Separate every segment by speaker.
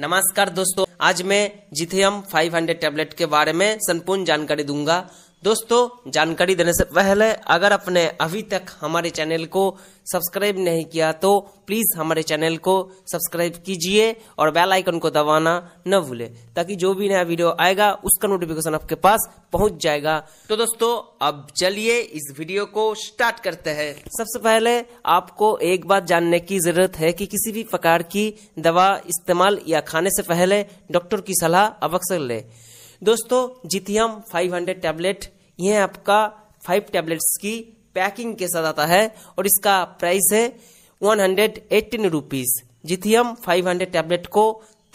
Speaker 1: नमस्कार दोस्तों आज मैं जिथियम 500 टैबलेट के बारे में संपूर्ण जानकारी दूंगा दोस्तों जानकारी देने से पहले अगर आपने अभी तक हमारे चैनल को सब्सक्राइब नहीं किया तो प्लीज हमारे चैनल को सब्सक्राइब कीजिए और बेल आइकन को दबाना न भूले ताकि जो भी नया वीडियो आएगा उसका नोटिफिकेशन आपके पास पहुंच जाएगा तो दोस्तों अब चलिए इस वीडियो को स्टार्ट करते हैं सबसे पहले आपको एक बात जानने की जरूरत है कि किसी भी प्रकार की दवा इस्तेमाल या खाने से पहले डॉक्टर की सलाह अवश्य ले दोस्तों जिथियम 500 टैबलेट यह आपका फाइव टैबलेट्स की पैकिंग के साथ आता है और इसका प्राइस है वन हंड्रेड एट्टीन रुपीज जिथियम फाइव हंड्रेड टैबलेट को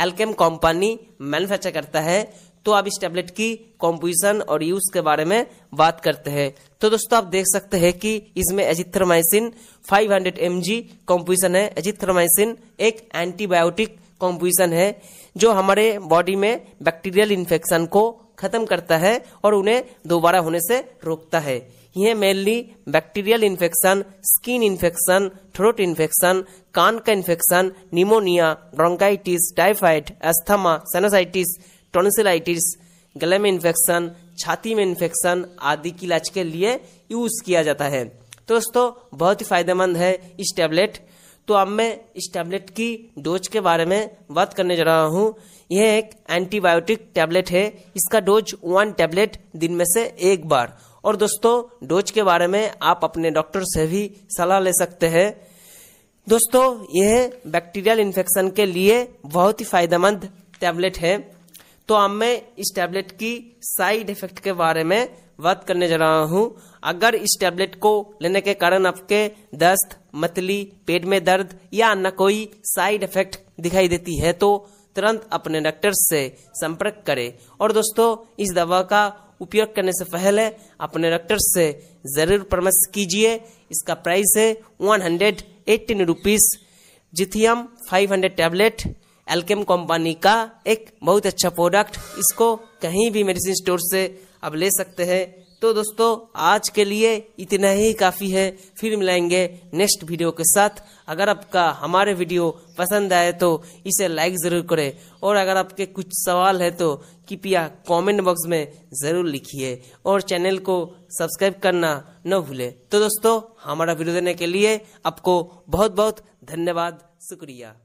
Speaker 1: एल्केम कंपनी मैन्युफैक्चर करता है तो आप इस टैबलेट की कॉम्पोजिशन और यूज के बारे में बात करते हैं तो दोस्तों आप देख सकते हैं कि इसमें एजिथ्रोमाइसिन 500 हंड्रेड एम जी कॉम्पोजिशन है एजिथ्रोमाइसिन एक एंटीबायोटिक कॉम्पोजिशन है जो हमारे बॉडी में बैक्टीरियल इन्फेक्शन को खत्म करता है और उन्हें दोबारा होने से रोकता है यह mainly bacterial infection skin infection throat infection कान का infection pneumonia bronchitis typhoid asthma sinusitis tonsillitis गले में इन्फेक्शन छाती में इन्फेक्शन आदि की इलाज के लिए यूज किया जाता है तो दोस्तों बहुत ही फायदेमंद है इस टैबलेट तो अब मैं इस टैबलेट की डोज के बारे में बात करने जा रहा हूँ यह एक एंटीबायोटिक टैबलेट है इसका डोज वन टैबलेट दिन में से एक बार और दोस्तों डोज के बारे में आप अपने डॉक्टर से भी सलाह ले सकते हैं दोस्तों यह बैक्टीरियल इन्फेक्शन के लिए बहुत ही फायदेमंद टैबलेट है तो अब मैं इस टैबलेट की साइड इफेक्ट के बारे में बात करने जा रहा हूँ अगर इस टैबलेट को लेने के कारण आपके दस्त मतली पेट में दर्द या न कोई साइड इफेक्ट दिखाई देती है तो तुरंत अपने डॉक्टर से संपर्क करें और दोस्तों इस दवा का उपयोग करने से पहले अपने डॉक्टर से ज़रूर परामर्श कीजिए इसका प्राइस है वन हंड्रेड एट्टीन रुपीज़ जिथियम five hundred tablet Alkem company का एक बहुत अच्छा प्रोडक्ट इसको कहीं भी मेडिसिन स्टोर से आप ले सकते हैं तो दोस्तों आज के लिए इतना ही काफ़ी है फिर मिलाएंगे नेक्स्ट वीडियो के साथ अगर आपका हमारे वीडियो पसंद आए तो इसे लाइक ज़रूर करें और अगर आपके कुछ सवाल है तो कृपया कमेंट बॉक्स में ज़रूर लिखिए और चैनल को सब्सक्राइब करना न भूले तो दोस्तों हमारा वीडियो देने के लिए आपको बहुत बहुत धन्यवाद शुक्रिया